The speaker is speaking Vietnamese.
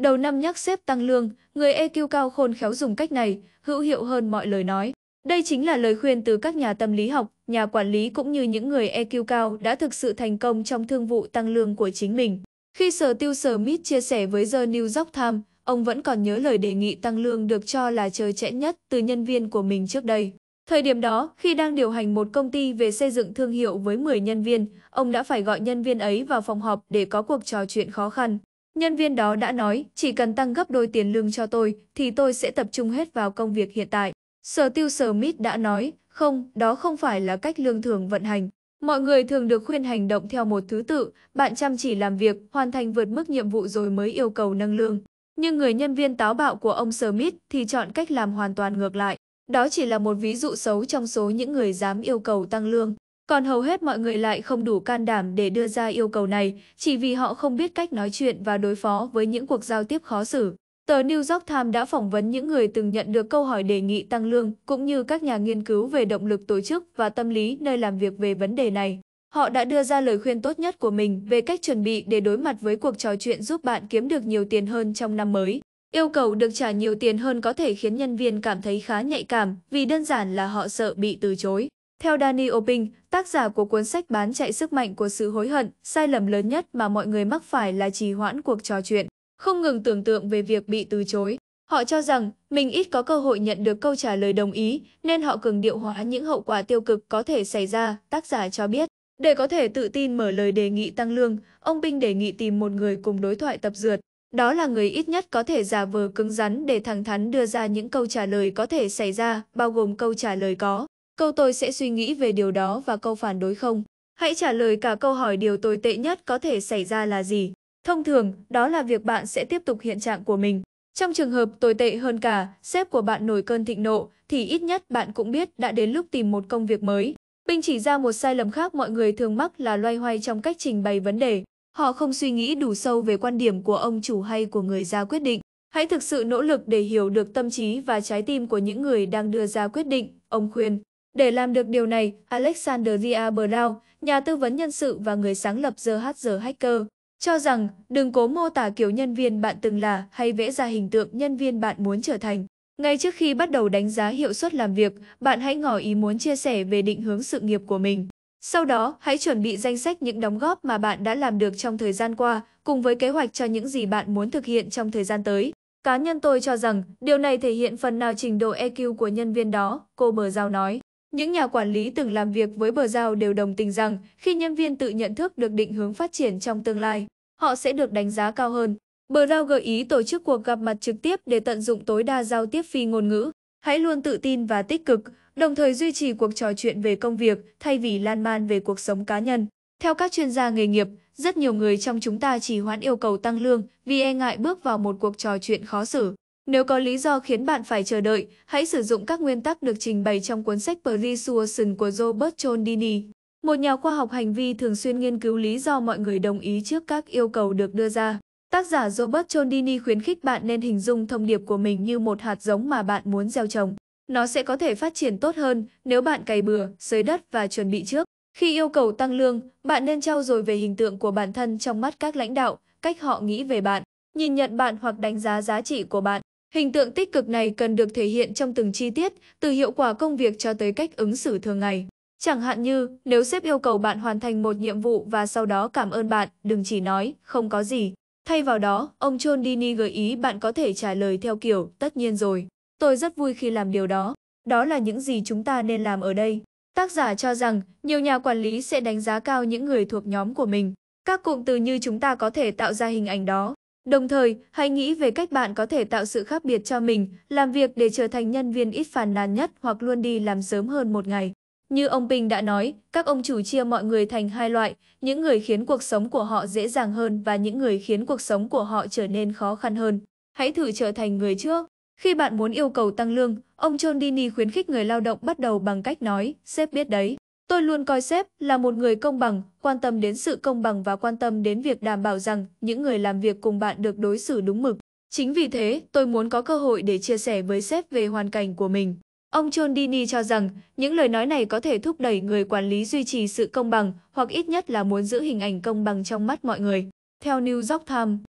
Đầu năm nhắc xếp tăng lương, người EQ cao khôn khéo dùng cách này, hữu hiệu hơn mọi lời nói. Đây chính là lời khuyên từ các nhà tâm lý học, nhà quản lý cũng như những người EQ cao đã thực sự thành công trong thương vụ tăng lương của chính mình. Khi Sở Tiêu Sở Mít chia sẻ với The New York Times, ông vẫn còn nhớ lời đề nghị tăng lương được cho là trời trẻ nhất từ nhân viên của mình trước đây. Thời điểm đó, khi đang điều hành một công ty về xây dựng thương hiệu với 10 nhân viên, ông đã phải gọi nhân viên ấy vào phòng họp để có cuộc trò chuyện khó khăn. Nhân viên đó đã nói, chỉ cần tăng gấp đôi tiền lương cho tôi, thì tôi sẽ tập trung hết vào công việc hiện tại. Sở tiêu sở mít đã nói, không, đó không phải là cách lương thường vận hành. Mọi người thường được khuyên hành động theo một thứ tự, bạn chăm chỉ làm việc, hoàn thành vượt mức nhiệm vụ rồi mới yêu cầu nâng lương. Nhưng người nhân viên táo bạo của ông Smith thì chọn cách làm hoàn toàn ngược lại. Đó chỉ là một ví dụ xấu trong số những người dám yêu cầu tăng lương. Còn hầu hết mọi người lại không đủ can đảm để đưa ra yêu cầu này, chỉ vì họ không biết cách nói chuyện và đối phó với những cuộc giao tiếp khó xử. Tờ New York Times đã phỏng vấn những người từng nhận được câu hỏi đề nghị tăng lương, cũng như các nhà nghiên cứu về động lực tổ chức và tâm lý nơi làm việc về vấn đề này. Họ đã đưa ra lời khuyên tốt nhất của mình về cách chuẩn bị để đối mặt với cuộc trò chuyện giúp bạn kiếm được nhiều tiền hơn trong năm mới. Yêu cầu được trả nhiều tiền hơn có thể khiến nhân viên cảm thấy khá nhạy cảm vì đơn giản là họ sợ bị từ chối. Theo Danny Oping, tác giả của cuốn sách bán chạy sức mạnh của sự hối hận, sai lầm lớn nhất mà mọi người mắc phải là trì hoãn cuộc trò chuyện, không ngừng tưởng tượng về việc bị từ chối. Họ cho rằng mình ít có cơ hội nhận được câu trả lời đồng ý, nên họ cường điệu hóa những hậu quả tiêu cực có thể xảy ra, tác giả cho biết. Để có thể tự tin mở lời đề nghị tăng lương, ông Binh đề nghị tìm một người cùng đối thoại tập dượt. Đó là người ít nhất có thể giả vờ cứng rắn để thẳng thắn đưa ra những câu trả lời có thể xảy ra, bao gồm câu trả lời có. Câu tôi sẽ suy nghĩ về điều đó và câu phản đối không. Hãy trả lời cả câu hỏi điều tồi tệ nhất có thể xảy ra là gì. Thông thường, đó là việc bạn sẽ tiếp tục hiện trạng của mình. Trong trường hợp tồi tệ hơn cả, sếp của bạn nổi cơn thịnh nộ, thì ít nhất bạn cũng biết đã đến lúc tìm một công việc mới. Bình chỉ ra một sai lầm khác mọi người thường mắc là loay hoay trong cách trình bày vấn đề. Họ không suy nghĩ đủ sâu về quan điểm của ông chủ hay của người ra quyết định. Hãy thực sự nỗ lực để hiểu được tâm trí và trái tim của những người đang đưa ra quyết định, ông khuyên. Để làm được điều này, Alexandria Brown, nhà tư vấn nhân sự và người sáng lập The Hacker Hacker, cho rằng đừng cố mô tả kiểu nhân viên bạn từng là hay vẽ ra hình tượng nhân viên bạn muốn trở thành. Ngay trước khi bắt đầu đánh giá hiệu suất làm việc, bạn hãy ngỏ ý muốn chia sẻ về định hướng sự nghiệp của mình. Sau đó, hãy chuẩn bị danh sách những đóng góp mà bạn đã làm được trong thời gian qua, cùng với kế hoạch cho những gì bạn muốn thực hiện trong thời gian tới. Cá nhân tôi cho rằng, điều này thể hiện phần nào trình độ EQ của nhân viên đó, cô Bờ Giao nói. Những nhà quản lý từng làm việc với bờ giao đều đồng tình rằng khi nhân viên tự nhận thức được định hướng phát triển trong tương lai, họ sẽ được đánh giá cao hơn. Bờ giao gợi ý tổ chức cuộc gặp mặt trực tiếp để tận dụng tối đa giao tiếp phi ngôn ngữ. Hãy luôn tự tin và tích cực, đồng thời duy trì cuộc trò chuyện về công việc thay vì lan man về cuộc sống cá nhân. Theo các chuyên gia nghề nghiệp, rất nhiều người trong chúng ta chỉ hoãn yêu cầu tăng lương vì e ngại bước vào một cuộc trò chuyện khó xử. Nếu có lý do khiến bạn phải chờ đợi, hãy sử dụng các nguyên tắc được trình bày trong cuốn sách Persuasion của Robert Cialdini. Một nhà khoa học hành vi thường xuyên nghiên cứu lý do mọi người đồng ý trước các yêu cầu được đưa ra. Tác giả Robert Cialdini khuyến khích bạn nên hình dung thông điệp của mình như một hạt giống mà bạn muốn gieo trồng. Nó sẽ có thể phát triển tốt hơn nếu bạn cày bừa, xới đất và chuẩn bị trước. Khi yêu cầu tăng lương, bạn nên trao dồi về hình tượng của bản thân trong mắt các lãnh đạo, cách họ nghĩ về bạn, nhìn nhận bạn hoặc đánh giá giá trị của bạn. Hình tượng tích cực này cần được thể hiện trong từng chi tiết, từ hiệu quả công việc cho tới cách ứng xử thường ngày. Chẳng hạn như, nếu sếp yêu cầu bạn hoàn thành một nhiệm vụ và sau đó cảm ơn bạn, đừng chỉ nói, không có gì. Thay vào đó, ông John Dini gợi ý bạn có thể trả lời theo kiểu, tất nhiên rồi. Tôi rất vui khi làm điều đó. Đó là những gì chúng ta nên làm ở đây. Tác giả cho rằng, nhiều nhà quản lý sẽ đánh giá cao những người thuộc nhóm của mình. Các cụm từ như chúng ta có thể tạo ra hình ảnh đó. Đồng thời, hãy nghĩ về cách bạn có thể tạo sự khác biệt cho mình, làm việc để trở thành nhân viên ít phàn nàn nhất hoặc luôn đi làm sớm hơn một ngày. Như ông Bình đã nói, các ông chủ chia mọi người thành hai loại, những người khiến cuộc sống của họ dễ dàng hơn và những người khiến cuộc sống của họ trở nên khó khăn hơn. Hãy thử trở thành người trước. Khi bạn muốn yêu cầu tăng lương, ông John Dini khuyến khích người lao động bắt đầu bằng cách nói, sếp biết đấy. Tôi luôn coi sếp là một người công bằng, quan tâm đến sự công bằng và quan tâm đến việc đảm bảo rằng những người làm việc cùng bạn được đối xử đúng mực. Chính vì thế, tôi muốn có cơ hội để chia sẻ với sếp về hoàn cảnh của mình. Ông John Dini cho rằng, những lời nói này có thể thúc đẩy người quản lý duy trì sự công bằng, hoặc ít nhất là muốn giữ hình ảnh công bằng trong mắt mọi người. Theo New York Times,